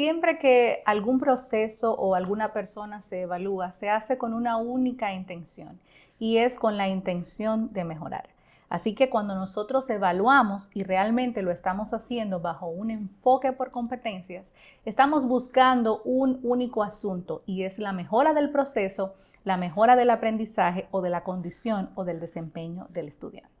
siempre que algún proceso o alguna persona se evalúa, se hace con una única intención y es con la intención de mejorar. Así que cuando nosotros evaluamos y realmente lo estamos haciendo bajo un enfoque por competencias, estamos buscando un único asunto y es la mejora del proceso, la mejora del aprendizaje o de la condición o del desempeño del estudiante.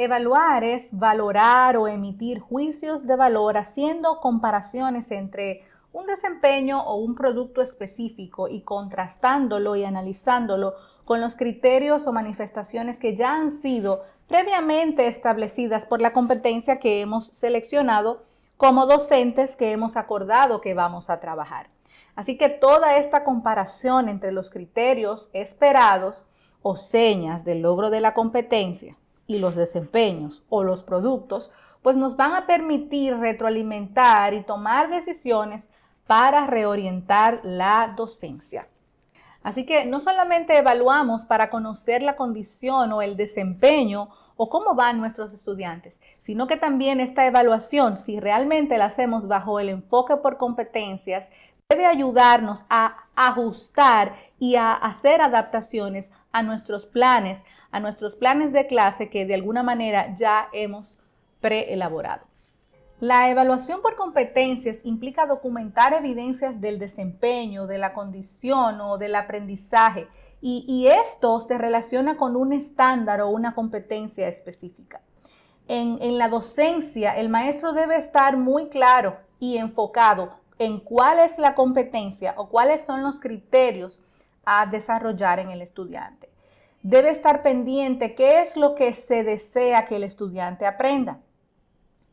Evaluar es valorar o emitir juicios de valor haciendo comparaciones entre un desempeño o un producto específico y contrastándolo y analizándolo con los criterios o manifestaciones que ya han sido previamente establecidas por la competencia que hemos seleccionado como docentes que hemos acordado que vamos a trabajar. Así que toda esta comparación entre los criterios esperados o señas del logro de la competencia y los desempeños o los productos, pues nos van a permitir retroalimentar y tomar decisiones para reorientar la docencia. Así que no solamente evaluamos para conocer la condición o el desempeño o cómo van nuestros estudiantes, sino que también esta evaluación, si realmente la hacemos bajo el enfoque por competencias, debe ayudarnos a ajustar y a hacer adaptaciones a nuestros planes, a nuestros planes de clase que de alguna manera ya hemos preelaborado. La evaluación por competencias implica documentar evidencias del desempeño, de la condición o del aprendizaje y, esto se relaciona con un estándar o una competencia específica. en la docencia, el maestro debe estar muy claro y enfocado en cuál es la competencia o cuáles son los criterios a desarrollar en el estudiante debe estar pendiente qué es lo que se desea que el estudiante aprenda.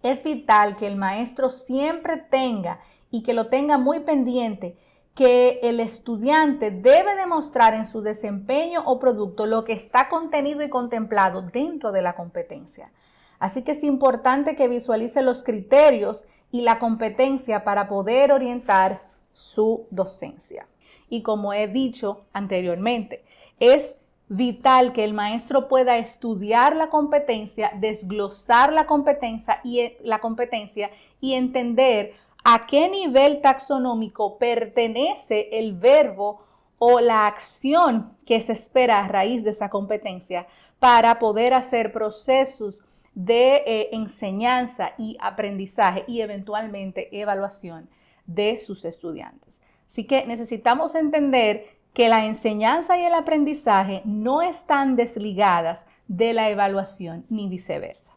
Es vital que el maestro siempre tenga y que lo tenga muy pendiente que el estudiante debe demostrar en su desempeño o producto lo que está contenido y contemplado dentro de la competencia. Así que es importante que visualice los criterios y la competencia para poder orientar su docencia. Y como he dicho anteriormente, es vital que el maestro pueda estudiar la competencia, desglosar la competencia y, eh, la competencia y entender a qué nivel taxonómico pertenece el verbo o la acción que se espera a raíz de esa competencia para poder hacer procesos de eh, enseñanza y aprendizaje y eventualmente evaluación de sus estudiantes. Así que necesitamos entender que la enseñanza y el aprendizaje no están desligadas de la evaluación ni viceversa.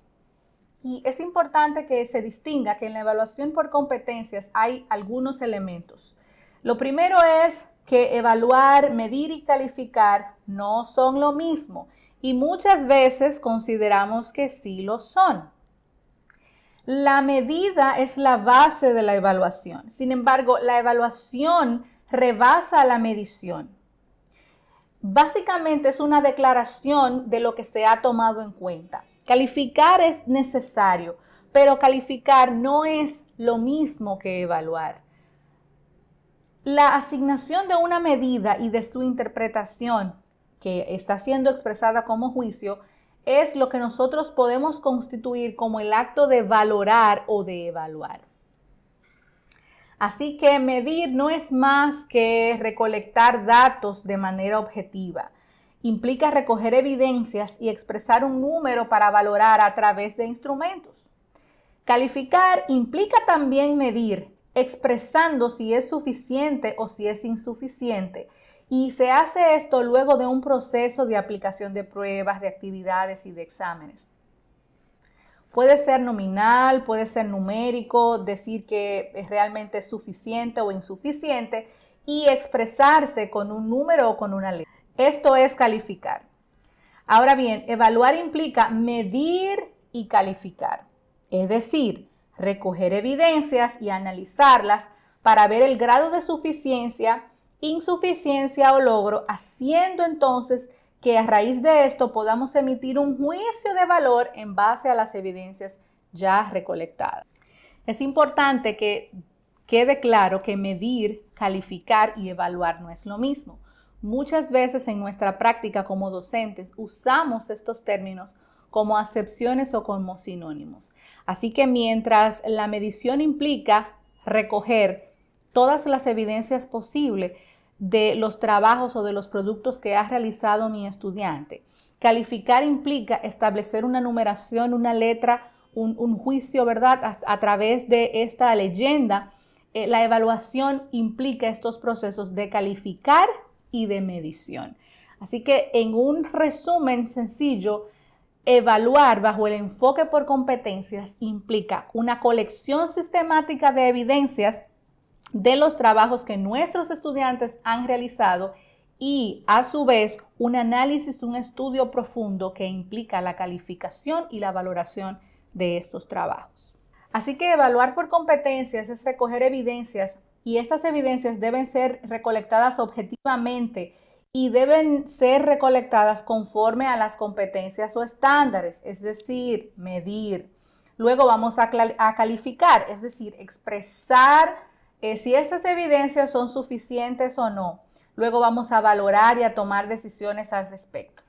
Y es importante que se distinga que en la evaluación por competencias hay algunos elementos. Lo primero es que evaluar, medir y calificar no son lo mismo y muchas veces consideramos que sí lo son. La medida es la base de la evaluación. Sin embargo, la evaluación rebasa la medición. Básicamente es una declaración de lo que se ha tomado en cuenta. Calificar es necesario, pero calificar no es lo mismo que evaluar. La asignación de una medida y de su interpretación, que está siendo expresada como juicio, es lo que nosotros podemos constituir como el acto de valorar o de evaluar. Así que medir no es más que recolectar datos de manera objetiva. Implica recoger evidencias y expresar un número para valorar a través de instrumentos. Calificar implica también medir, expresando si es suficiente o si es insuficiente. Y se hace esto luego de un proceso de aplicación de pruebas, de actividades y de exámenes. Puede ser nominal, puede ser numérico, decir que es realmente suficiente o insuficiente y expresarse con un número o con una letra. Esto es calificar. Ahora bien, evaluar implica medir y calificar, es decir, recoger evidencias y analizarlas para ver el grado de suficiencia, insuficiencia o logro, haciendo entonces que a raíz de esto podamos emitir un juicio de valor en base a las evidencias ya recolectadas. Es importante que quede claro que medir, calificar y evaluar no es lo mismo. Muchas veces en nuestra práctica como docentes usamos estos términos como acepciones o como sinónimos. Así que mientras la medición implica recoger todas las evidencias posibles, de los trabajos o de los productos que ha realizado mi estudiante. Calificar implica establecer una numeración, una letra, un, juicio, ¿verdad? A, través de esta leyenda. Eh, la evaluación implica estos procesos de calificar y de medición. Así que en un resumen sencillo, evaluar bajo el enfoque por competencias implica una colección sistemática de evidencias de los trabajos que nuestros estudiantes han realizado y a su vez un análisis, un estudio profundo que implica la calificación y la valoración de estos trabajos. Así que evaluar por competencias es recoger evidencias y esas evidencias deben ser recolectadas objetivamente y deben ser recolectadas conforme a las competencias o estándares, es decir, medir. Luego vamos a, a calificar, es decir, expresar eh, si estas evidencias son suficientes o no. Luego vamos a valorar y a tomar decisiones al respecto.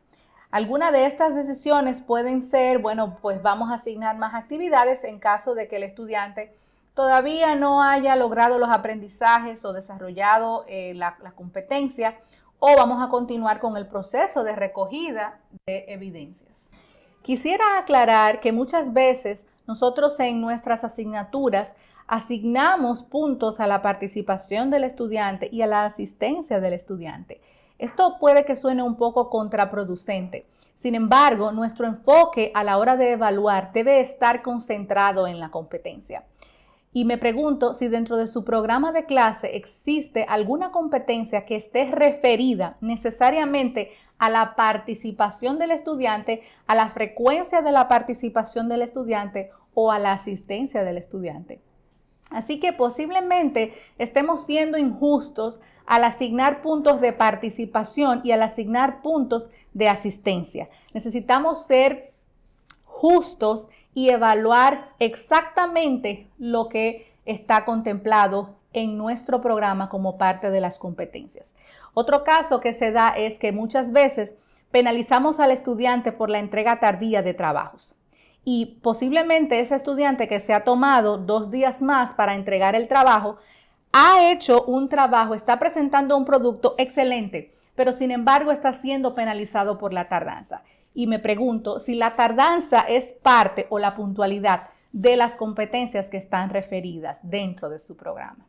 Algunas de estas decisiones pueden ser, bueno, pues vamos a asignar más actividades en caso de que el estudiante todavía no haya logrado los aprendizajes o desarrollado eh, la competencia, o vamos a continuar con el proceso de recogida de evidencias. Quisiera aclarar que muchas veces nosotros en nuestras asignaturas asignamos puntos a la participación del estudiante y a la asistencia del estudiante. Esto puede que suene un poco contraproducente. Sin embargo, nuestro enfoque a la hora de evaluar debe estar concentrado en la competencia. Y me pregunto si dentro de su programa de clase existe alguna competencia que esté referida necesariamente a la participación del estudiante, a la frecuencia de la participación del estudiante o a la asistencia del estudiante. Así que posiblemente estemos siendo injustos al asignar puntos de participación y al asignar puntos de asistencia. Necesitamos ser justos y evaluar exactamente lo que está contemplado en nuestro programa como parte de las competencias. Otro caso que se da es que muchas veces penalizamos al estudiante por la entrega tardía de trabajos y posiblemente ese estudiante que se ha tomado dos días más para entregar el trabajo, ha hecho un trabajo, está presentando un producto excelente, pero sin embargo está siendo penalizado por la tardanza. Y me pregunto si la tardanza es parte o la puntualidad de las competencias que están referidas dentro de su programa.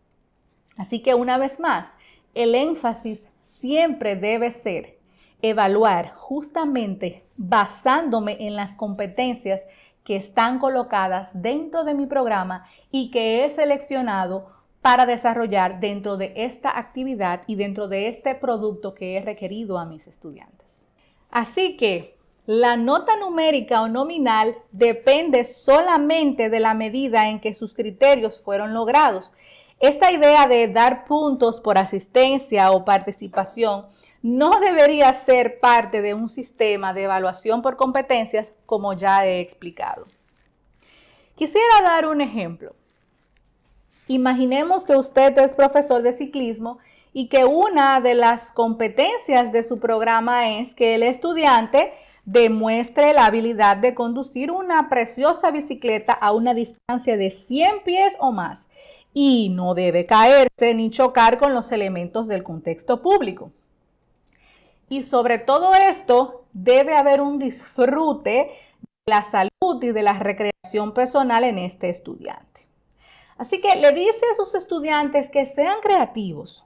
Así que una vez más, el énfasis siempre debe ser evaluar justamente basándome en las competencias que están colocadas dentro de mi programa y que he seleccionado para desarrollar dentro de esta actividad y dentro de este producto que he requerido a mis estudiantes. Así que la nota numérica o nominal depende solamente de la medida en que sus criterios fueron logrados. Esta idea de dar puntos por asistencia o participación no debería ser parte de un sistema de evaluación por competencias como ya he explicado. Quisiera dar un ejemplo. Imaginemos que usted es profesor de ciclismo y que una de las competencias de su programa es que el estudiante demuestre la habilidad de conducir una preciosa bicicleta a una distancia de 100 pies o más y no debe caerse ni chocar con los elementos del contexto público. Y sobre todo esto, debe haber un disfrute de la salud y de la recreación personal en este estudiante. Así que le dice a sus estudiantes que sean creativos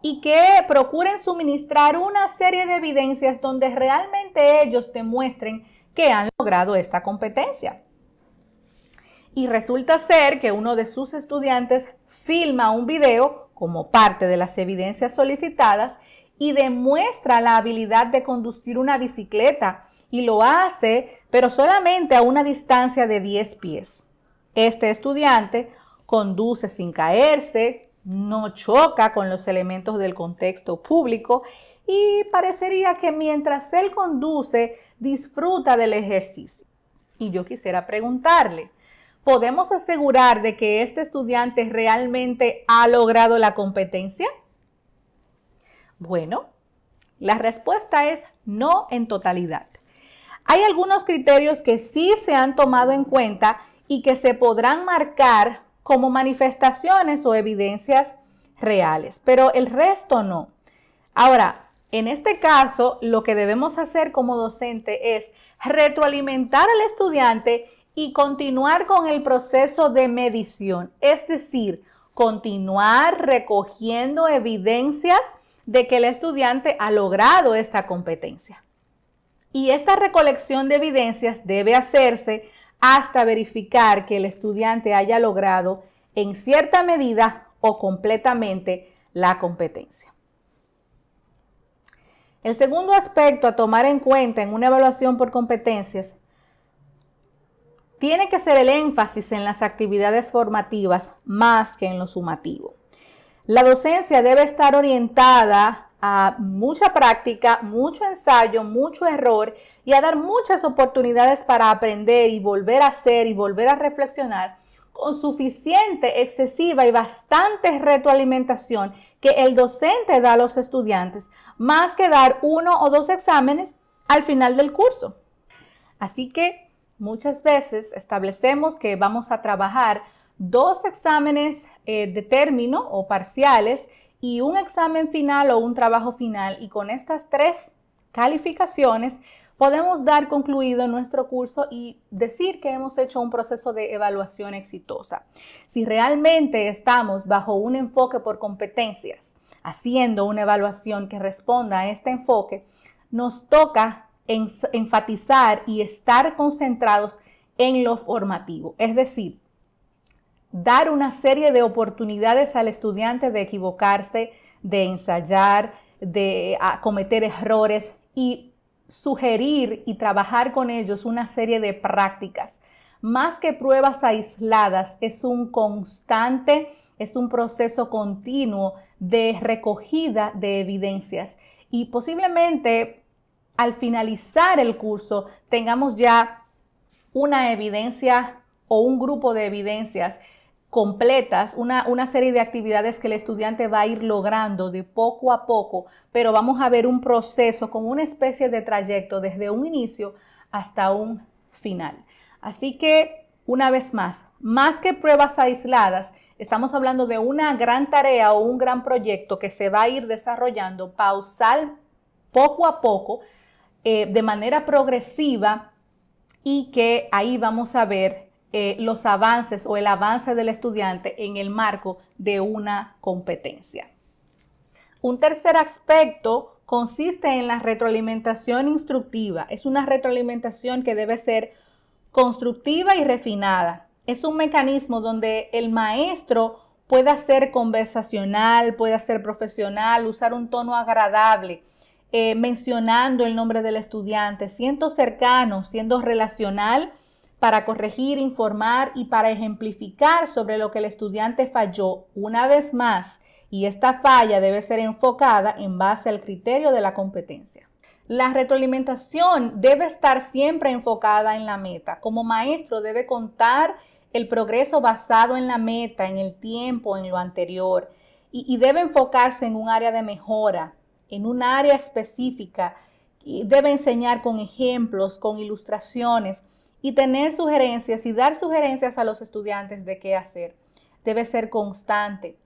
y que procuren suministrar una serie de evidencias donde realmente ellos demuestren que han logrado esta competencia. Y resulta ser que uno de sus estudiantes filma un video como parte de las evidencias solicitadas y demuestra la habilidad de conducir una bicicleta y lo hace, pero solamente a una distancia de 10 pies. Este estudiante conduce sin caerse, no choca con los elementos del contexto público y parecería que mientras él conduce disfruta del ejercicio. Y yo quisiera preguntarle, ¿podemos asegurar de que este estudiante realmente ha logrado la competencia? Bueno, la respuesta es no en totalidad. Hay algunos criterios que sí se han tomado en cuenta y que se podrán marcar como manifestaciones o evidencias reales, pero el resto no. Ahora, en este caso, lo que debemos hacer como docente es retroalimentar al estudiante y continuar con el proceso de medición, es decir, continuar recogiendo evidencias de que el estudiante ha logrado esta competencia. Y esta recolección de evidencias debe hacerse hasta verificar que el estudiante haya logrado en cierta medida o completamente la competencia. El segundo aspecto a tomar en cuenta en una evaluación por competencias tiene que ser el énfasis en las actividades formativas más que en lo sumativo. La docencia debe estar orientada a mucha práctica, mucho ensayo, mucho error y a dar muchas oportunidades para aprender y volver a hacer y volver a reflexionar con suficiente, excesiva y bastante retroalimentación que el docente da a los estudiantes, más que dar uno o dos exámenes al final del curso. Así que muchas veces establecemos que vamos a trabajar dos exámenes eh, de término o parciales y un examen final o un trabajo final. Y con estas tres calificaciones podemos dar concluido nuestro curso y decir que hemos hecho un proceso de evaluación exitosa. Si realmente estamos bajo un enfoque por competencias, haciendo una evaluación que responda a este enfoque, nos toca enfatizar y estar concentrados en lo formativo, es decir, dar una serie de oportunidades al estudiante de equivocarse, de ensayar, de ah, cometer errores y sugerir y trabajar con ellos una serie de prácticas. Más que pruebas aisladas, es un constante, es un proceso continuo de recogida de evidencias y posiblemente al finalizar el curso tengamos ya una evidencia o un grupo de evidencias completas, una, serie de actividades que el estudiante va a ir logrando de poco a poco, pero vamos a ver un proceso con una especie de trayecto desde un inicio hasta un final. Así que, una vez más, más que pruebas aisladas, estamos hablando de una gran tarea o un gran proyecto que se va a ir desarrollando pausal poco a poco, eh, de manera progresiva y que ahí vamos a ver eh, los avances o el avance del estudiante en el marco de una competencia. Un tercer aspecto consiste en la retroalimentación instructiva. Es una retroalimentación que debe ser constructiva y refinada. Es un mecanismo donde el maestro pueda ser conversacional, pueda ser profesional, usar un tono agradable, eh, mencionando el nombre del estudiante, siendo cercano, siendo relacional para corregir, informar y para ejemplificar sobre lo que el estudiante falló una vez más y esta falla debe ser enfocada en base al criterio de la competencia. La retroalimentación debe estar siempre enfocada en la meta. Como maestro debe contar el progreso basado en la meta, en el tiempo, en lo anterior y, debe enfocarse en un área de mejora, en un área específica. Y debe enseñar con ejemplos, con ilustraciones y tener sugerencias y dar sugerencias a los estudiantes de qué hacer. Debe ser constante.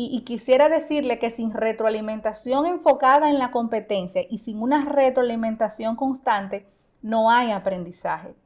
Y, quisiera decirle que sin retroalimentación enfocada en la competencia y sin una retroalimentación constante, no hay aprendizaje.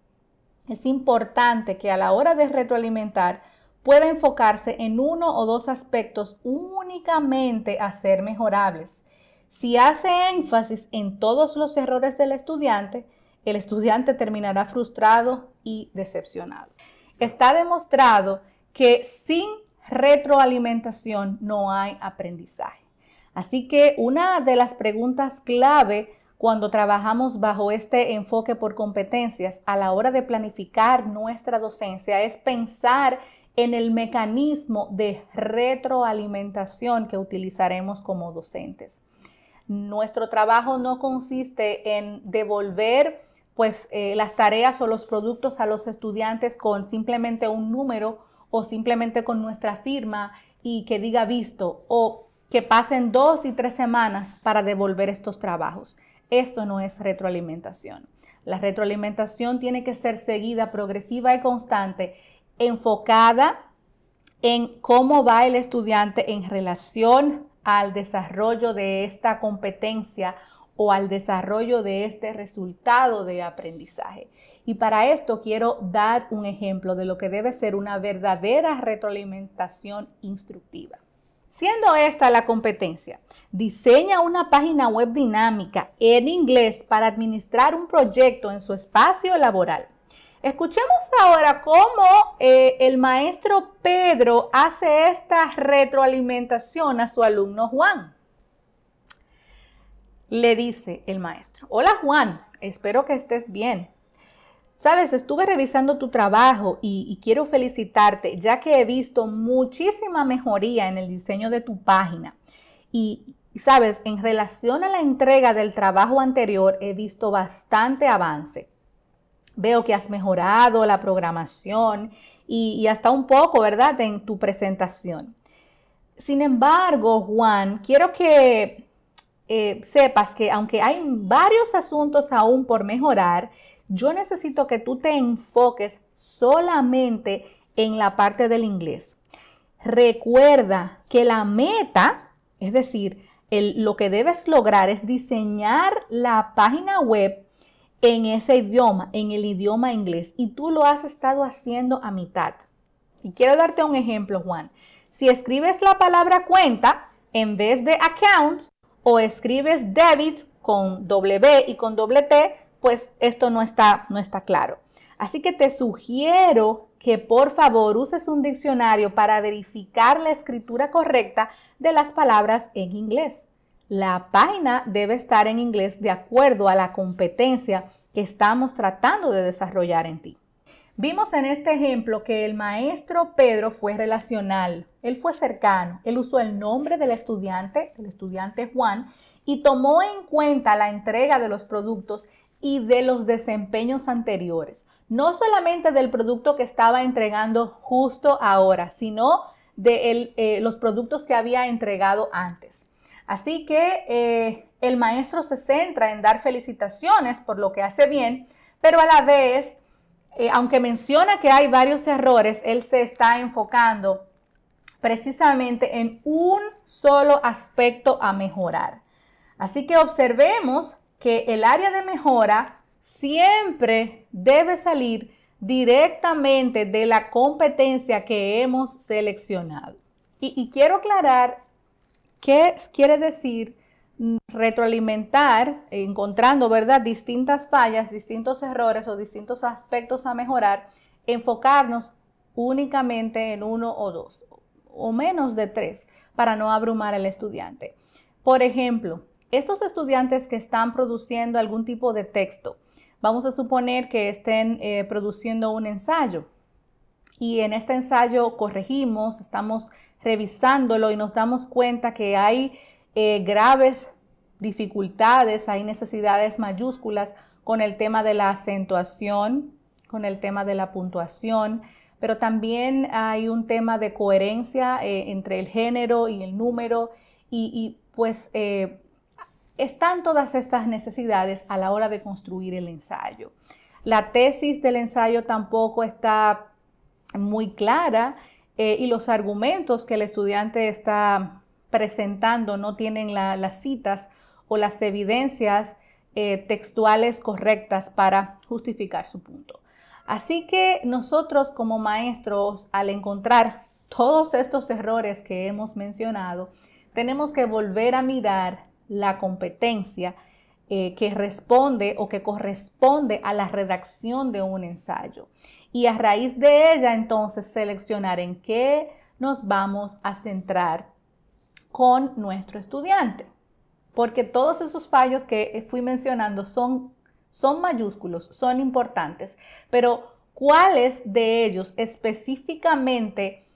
Es importante que a la hora de retroalimentar pueda enfocarse en uno o dos aspectos únicamente a ser mejorables. Si hace énfasis en todos los errores del estudiante, el estudiante terminará frustrado y decepcionado. Está demostrado que sin retroalimentación no hay aprendizaje. Así que una de las preguntas clave cuando trabajamos bajo este enfoque por competencias a la hora de planificar nuestra docencia es pensar en el mecanismo de retroalimentación que utilizaremos como docentes. Nuestro trabajo no consiste en devolver pues eh, las tareas o los productos a los estudiantes con simplemente un número o simplemente con nuestra firma y que diga visto o que pasen dos y tres semanas para devolver estos trabajos. Esto no es retroalimentación. La retroalimentación tiene que ser seguida, progresiva y constante, enfocada en cómo va el estudiante en relación al desarrollo de esta competencia o al desarrollo de este resultado de aprendizaje. Y para esto quiero dar un ejemplo de lo que debe ser una verdadera retroalimentación instructiva. Siendo esta la competencia, diseña una página web dinámica en inglés para administrar un proyecto en su espacio laboral. Escuchemos ahora cómo eh, el maestro Pedro hace esta retroalimentación a su alumno Juan le dice el maestro, hola Juan, espero que estés bien. Sabes, estuve revisando tu trabajo y, quiero felicitarte ya que he visto muchísima mejoría en el diseño de tu página. Y, sabes, en relación a la entrega del trabajo anterior he visto bastante avance. Veo que has mejorado la programación y hasta un poco, ¿verdad?, en tu presentación. Sin embargo, Juan, quiero que eh, sepas que aunque hay varios asuntos aún por mejorar, yo necesito que tú te enfoques solamente en la parte del inglés. Recuerda que la meta, es decir, lo que debes lograr es diseñar la página web en ese idioma, en el idioma inglés, y tú lo has estado haciendo a mitad. Y quiero darte un ejemplo, Juan. Si escribes la palabra cuenta en vez de account, o escribes debit con W y con doble T, pues esto no está, no está claro. Así que te sugiero que por favor uses un diccionario para verificar la escritura correcta de las palabras en inglés. La página debe estar en inglés de acuerdo a la competencia que estamos tratando de desarrollar en ti. Vimos en este ejemplo que el maestro Pedro fue relacional, él fue cercano, él usó el nombre del estudiante, el estudiante Juan, y tomó en cuenta la entrega de los productos y de los desempeños anteriores, no solamente del producto que estaba entregando justo ahora, sino de eh, los productos que había entregado antes. Así que eh, el maestro se centra en dar felicitaciones por lo que hace bien, pero a la vez eh, aunque menciona que hay varios errores, él se está enfocando precisamente en un solo aspecto a mejorar. Así que observemos que el área de mejora siempre debe salir directamente de la competencia que hemos seleccionado. Y, y quiero aclarar qué quiere decir retroalimentar, encontrando, ¿verdad?, distintas fallas, distintos errores o distintos aspectos a mejorar, enfocarnos únicamente en uno o dos, o menos de tres, para no abrumar al estudiante. Por ejemplo, estos estudiantes que están produciendo algún tipo de texto, vamos a suponer que estén eh, produciendo un ensayo y en este ensayo corregimos, estamos revisándolo y nos damos cuenta que hay eh, graves dificultades, hay necesidades mayúsculas con el tema de la acentuación, con el tema de la puntuación, pero también hay un tema de coherencia eh, entre el género y el número y, pues eh, están todas estas necesidades a la hora de construir el ensayo. La tesis del ensayo tampoco está muy clara y los argumentos que el estudiante está presentando no tienen las citas o las evidencias eh, textuales correctas para justificar su punto. Así que nosotros como maestros, al encontrar todos estos errores que hemos mencionado, tenemos que volver a mirar la competencia eh, que responde o que corresponde a la redacción de un ensayo. Y a raíz de ella, entonces, seleccionar en qué nos vamos a centrar con nuestro estudiante, porque todos esos fallos que fui mencionando son, son mayúsculos, son importantes, pero ¿cuáles de ellos específicamente?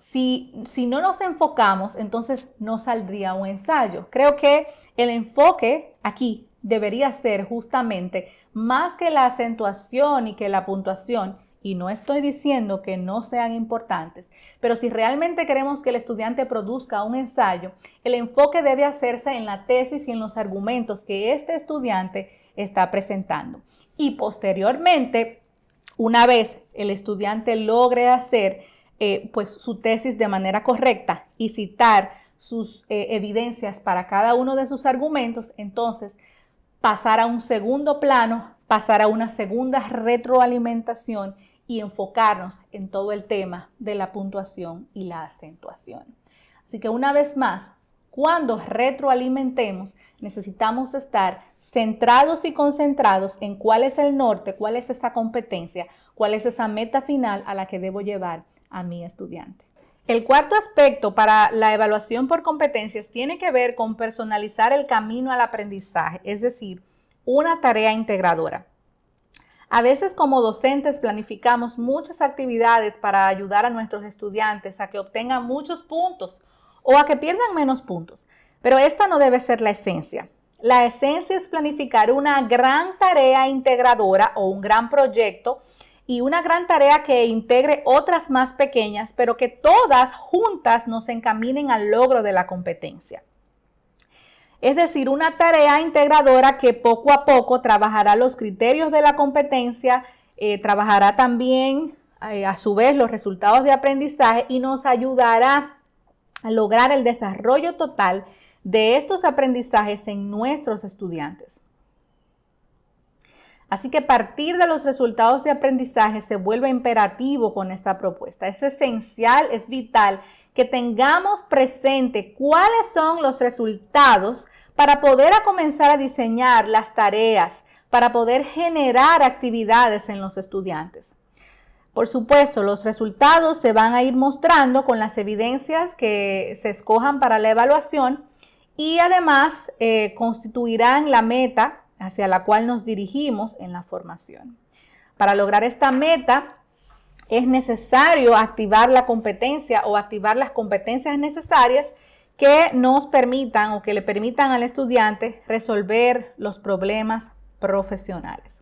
Si, si, no nos enfocamos, entonces no saldría un ensayo. Creo que el enfoque aquí debería ser justamente más que la acentuación y que la puntuación, y no estoy diciendo que no sean importantes, pero si realmente queremos que el estudiante produzca un ensayo, el enfoque debe hacerse en la tesis y en los argumentos que este estudiante está presentando. Y posteriormente, una vez el estudiante logre hacer eh, pues, su tesis de manera correcta y citar sus eh, evidencias para cada uno de sus argumentos, entonces pasar a un segundo plano, pasar a una segunda retroalimentación y enfocarnos en todo el tema de la puntuación y la acentuación. Así que una vez más, cuando retroalimentemos, necesitamos estar centrados y concentrados en cuál es el norte, cuál es esa competencia, cuál es esa meta final a la que debo llevar a mi estudiante. El cuarto aspecto para la evaluación por competencias tiene que ver con personalizar el camino al aprendizaje, es decir, una tarea integradora. A veces como docentes planificamos muchas actividades para ayudar a nuestros estudiantes a que obtengan muchos puntos o a que pierdan menos puntos, pero esta no debe ser la esencia. La esencia es planificar una gran tarea integradora o un gran proyecto y una gran tarea que integre otras más pequeñas, pero que todas juntas nos encaminen al logro de la competencia es decir, una tarea integradora que poco a poco trabajará los criterios de la competencia, eh, trabajará también eh, a su vez los resultados de aprendizaje y nos ayudará a lograr el desarrollo total de estos aprendizajes en nuestros estudiantes. Así que partir de los resultados de aprendizaje se vuelve imperativo con esta propuesta. Es esencial, es vital que tengamos presente cuáles son los resultados para poder comenzar a diseñar las tareas, para poder generar actividades en los estudiantes. Por supuesto, los resultados se van a ir mostrando con las evidencias que se escojan para la evaluación y además eh, constituirán la meta hacia la cual nos dirigimos en la formación. Para lograr esta meta, es necesario activar la competencia o activar las competencias necesarias que nos permitan o que le permitan al estudiante resolver los problemas profesionales.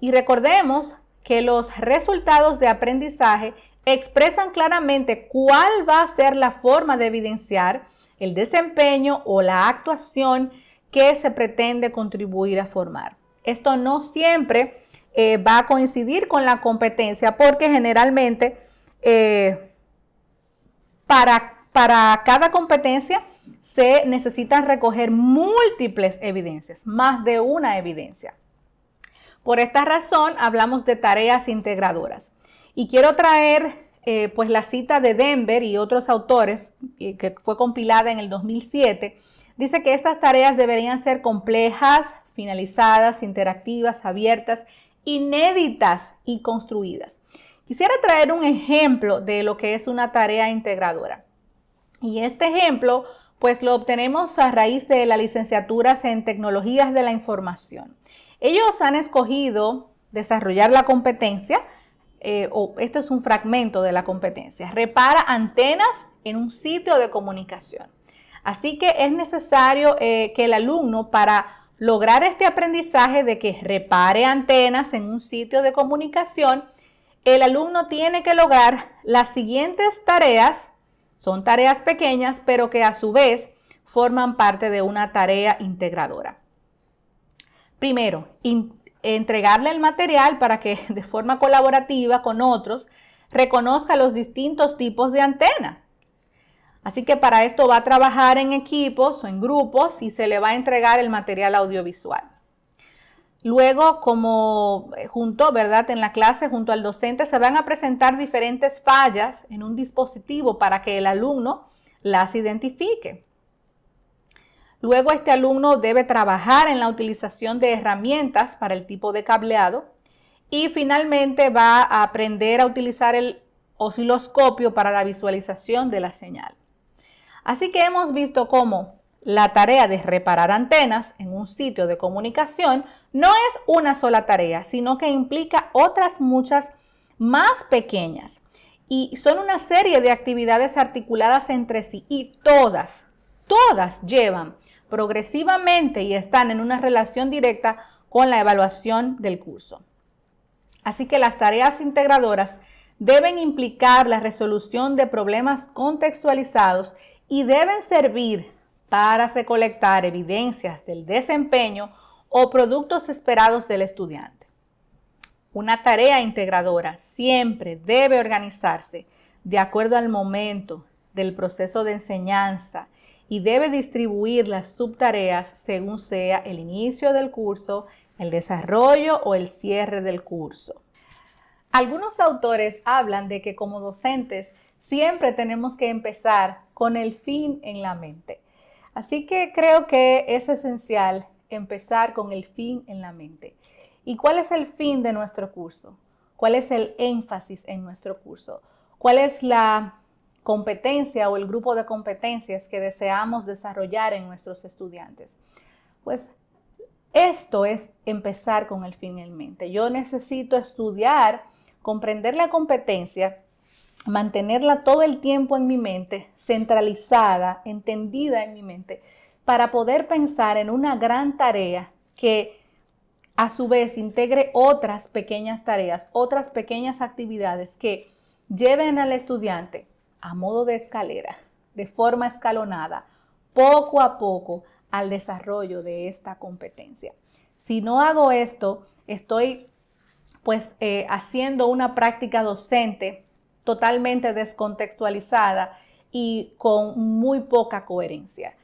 Y recordemos que los resultados de aprendizaje expresan claramente cuál va a ser la forma de evidenciar el desempeño o la actuación que se pretende contribuir a formar. Esto no siempre eh, va a coincidir con la competencia, porque generalmente eh, para, para cada competencia se necesitan recoger múltiples evidencias, más de una evidencia. Por esta razón hablamos de tareas integradoras. Y quiero traer eh, pues la cita de Denver y otros autores que fue compilada en el 2007. Dice que estas tareas deberían ser complejas, finalizadas, interactivas, abiertas inéditas y construidas. Quisiera traer un ejemplo de lo que es una tarea integradora. Y este ejemplo pues lo obtenemos a raíz de las licenciaturas en tecnologías de la información. Ellos han escogido desarrollar la competencia, eh, o esto es un fragmento de la competencia, repara antenas en un sitio de comunicación. Así que es necesario eh, que el alumno para lograr este aprendizaje de que repare antenas en un sitio de comunicación, el alumno tiene que lograr las siguientes tareas. Son tareas pequeñas, pero que a su vez forman parte de una tarea integradora. Primero, entregarle el material para que de forma colaborativa con otros reconozca los distintos tipos de antena. Así que para esto va a trabajar en equipos o en grupos y se le va a entregar el material audiovisual. Luego, como eh, junto, ¿verdad? En la clase, junto al docente, se van a presentar diferentes fallas en un dispositivo para que el alumno las identifique. Luego, este alumno debe trabajar en la utilización de herramientas para el tipo de cableado y finalmente va a aprender a utilizar el osciloscopio para la visualización de la señal. Así que hemos visto cómo la tarea de reparar antenas en un sitio de comunicación no es una sola tarea, sino que implica otras muchas más pequeñas. Y son una serie de actividades articuladas entre sí y todas, todas llevan progresivamente y están en una relación directa con la evaluación del curso. Así que las tareas integradoras deben implicar la resolución de problemas contextualizados y deben servir para recolectar evidencias del desempeño o productos esperados del estudiante. Una tarea integradora siempre debe organizarse de acuerdo al momento del proceso de enseñanza y debe distribuir las subtareas según sea el inicio del curso, el desarrollo o el cierre del curso. Algunos autores hablan de que como docentes Siempre tenemos que empezar con el fin en la mente. Así que creo que es esencial empezar con el fin en la mente. ¿Y cuál es el fin de nuestro curso? ¿Cuál es el énfasis en nuestro curso? ¿Cuál es la competencia o el grupo de competencias que deseamos desarrollar en nuestros estudiantes? Pues esto es empezar con el fin en mente. Yo necesito estudiar, comprender la competencia mantenerla todo el tiempo en mi mente, centralizada, entendida en mi mente, para poder pensar en una gran tarea que a su vez integre otras pequeñas tareas, otras pequeñas actividades que lleven al estudiante a modo de escalera, de forma escalonada, poco a poco al desarrollo de esta competencia. Si no hago esto, estoy pues eh, haciendo una práctica docente totalmente descontextualizada y con muy poca coherencia.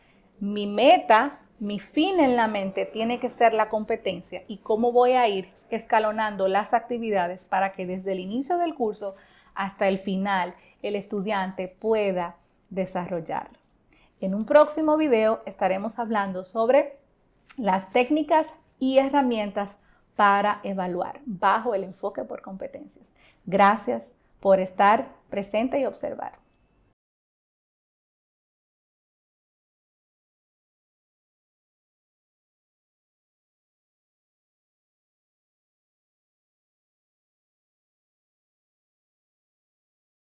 Mi meta, mi fin en la mente tiene que ser la competencia y cómo voy a ir escalonando las actividades para que desde el inicio del curso hasta el final el estudiante pueda desarrollarlas. En un próximo video estaremos hablando sobre las técnicas y herramientas para evaluar bajo el enfoque por competencias. Gracias por estar presente y observar.